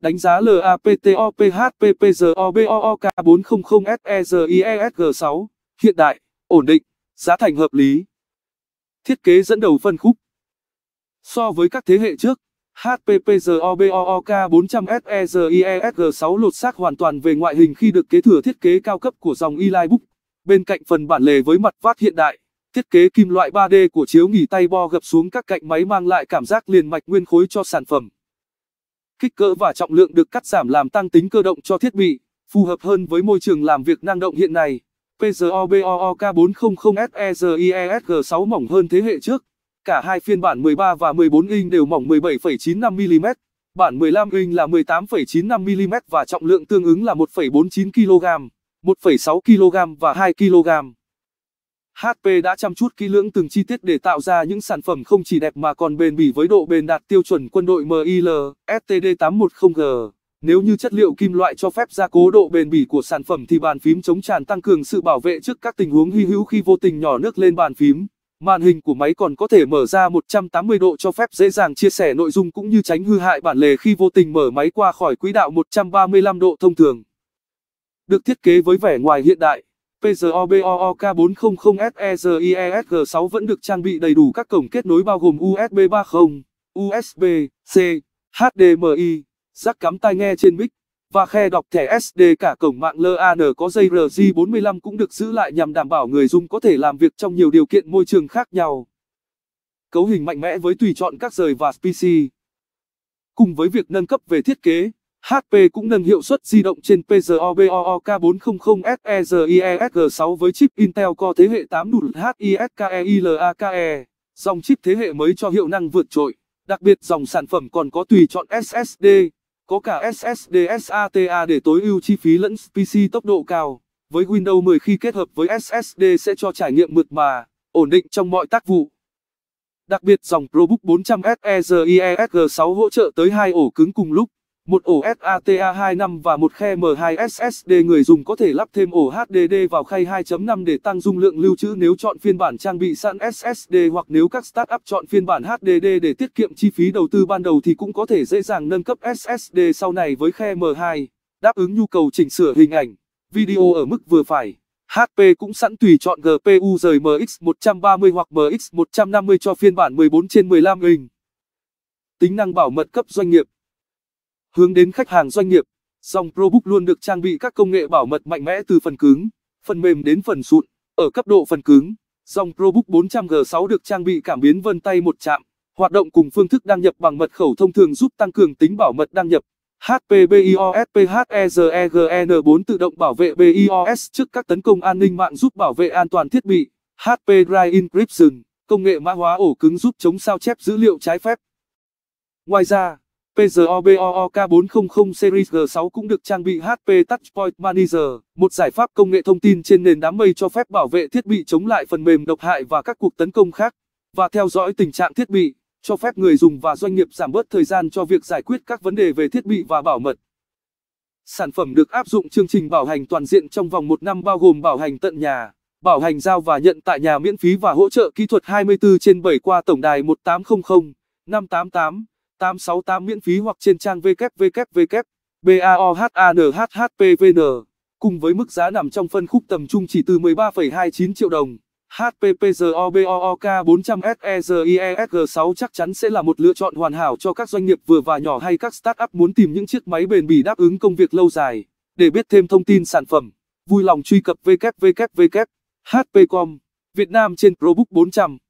đánh giá LAPTOPHPPGOBOOK400SEZIESG6, hiện đại, ổn định, giá thành hợp lý. Thiết kế dẫn đầu phân khúc So với các thế hệ trước, HPPGOBOOK 400SEZIESG6 lột xác hoàn toàn về ngoại hình khi được kế thừa thiết kế cao cấp của dòng Elibook. Bên cạnh phần bản lề với mặt vát hiện đại, thiết kế kim loại 3D của chiếu nghỉ tay bo gập xuống các cạnh máy mang lại cảm giác liền mạch nguyên khối cho sản phẩm kích cỡ và trọng lượng được cắt giảm làm tăng tính cơ động cho thiết bị, phù hợp hơn với môi trường làm việc năng động hiện nay. PZOBOOK400SEZIESG6 mỏng hơn thế hệ trước. Cả hai phiên bản 13 và 14 inch đều mỏng 17,95 mm, bản 15 inch là 18,95 mm và trọng lượng tương ứng là 1,49 kg, 1,6 kg và 2 kg. HP đã chăm chút kỹ lưỡng từng chi tiết để tạo ra những sản phẩm không chỉ đẹp mà còn bền bỉ với độ bền đạt tiêu chuẩn quân đội MIL STD810G. Nếu như chất liệu kim loại cho phép gia cố độ bền bỉ của sản phẩm thì bàn phím chống tràn tăng cường sự bảo vệ trước các tình huống hy hữu khi vô tình nhỏ nước lên bàn phím. Màn hình của máy còn có thể mở ra 180 độ cho phép dễ dàng chia sẻ nội dung cũng như tránh hư hại bản lề khi vô tình mở máy qua khỏi quỹ đạo 135 độ thông thường. Được thiết kế với vẻ ngoài hiện đại, PZOBOOK400SEZIESG6 vẫn được trang bị đầy đủ các cổng kết nối bao gồm USB 3.0, USB, C, HDMI, rắc cắm tai nghe trên mic, và khe đọc thẻ SD cả cổng mạng LAN có dây RJ45 cũng được giữ lại nhằm đảm bảo người dùng có thể làm việc trong nhiều điều kiện môi trường khác nhau. Cấu hình mạnh mẽ với tùy chọn các rời và PC. Cùng với việc nâng cấp về thiết kế, HP cũng nâng hiệu suất di động trên PZOBOOK400SEZIESG6 với chip Intel Core thế hệ 8 đủ HISKEILAKE, dòng chip thế hệ mới cho hiệu năng vượt trội. Đặc biệt dòng sản phẩm còn có tùy chọn SSD, có cả SSD SATA để tối ưu chi phí lẫn PC tốc độ cao. Với Windows 10 khi kết hợp với SSD sẽ cho trải nghiệm mượt mà, ổn định trong mọi tác vụ. Đặc biệt dòng ProBook 400 SEZIESG6 hỗ trợ tới hai ổ cứng cùng lúc một ổ SATA25 và một khe M2 SSD người dùng có thể lắp thêm ổ HDD vào khay 2.5 để tăng dung lượng lưu trữ nếu chọn phiên bản trang bị sẵn SSD hoặc nếu các startup chọn phiên bản HDD để tiết kiệm chi phí đầu tư ban đầu thì cũng có thể dễ dàng nâng cấp SSD sau này với khe M2, đáp ứng nhu cầu chỉnh sửa hình ảnh, video ở mức vừa phải. HP cũng sẵn tùy chọn GPU rời MX130 hoặc MX150 cho phiên bản 14 trên 15 inch. Tính năng bảo mật cấp doanh nghiệp Hướng đến khách hàng doanh nghiệp, dòng ProBook luôn được trang bị các công nghệ bảo mật mạnh mẽ từ phần cứng, phần mềm đến phần sụn. Ở cấp độ phần cứng, dòng ProBook 400G6 được trang bị cảm biến vân tay một chạm, hoạt động cùng phương thức đăng nhập bằng mật khẩu thông thường giúp tăng cường tính bảo mật đăng nhập. HPBIOS-PHEZEGN4 tự động bảo vệ BIOS trước các tấn công an ninh mạng giúp bảo vệ an toàn thiết bị. HP Drive Encryption, công nghệ mã hóa ổ cứng giúp chống sao chép dữ liệu trái phép. Ngoài ra, PZOBOOK400 Series G6 cũng được trang bị HP Touchpoint Manager, một giải pháp công nghệ thông tin trên nền đám mây cho phép bảo vệ thiết bị chống lại phần mềm độc hại và các cuộc tấn công khác, và theo dõi tình trạng thiết bị, cho phép người dùng và doanh nghiệp giảm bớt thời gian cho việc giải quyết các vấn đề về thiết bị và bảo mật. Sản phẩm được áp dụng chương trình bảo hành toàn diện trong vòng một năm bao gồm bảo hành tận nhà, bảo hành giao và nhận tại nhà miễn phí và hỗ trợ kỹ thuật 24 trên 7 qua tổng đài 1800 588. 868 miễn phí hoặc trên trang www.baohanhpvn cùng với mức giá nằm trong phân khúc tầm trung chỉ từ 13,29 triệu đồng. HPPZOBOOK 400SEZIESG6 chắc chắn sẽ là một lựa chọn hoàn hảo cho các doanh nghiệp vừa và nhỏ hay các startup muốn tìm những chiếc máy bền bỉ đáp ứng công việc lâu dài. Để biết thêm thông tin sản phẩm, vui lòng truy cập www.hpcom Việt Nam trên ProBook 400.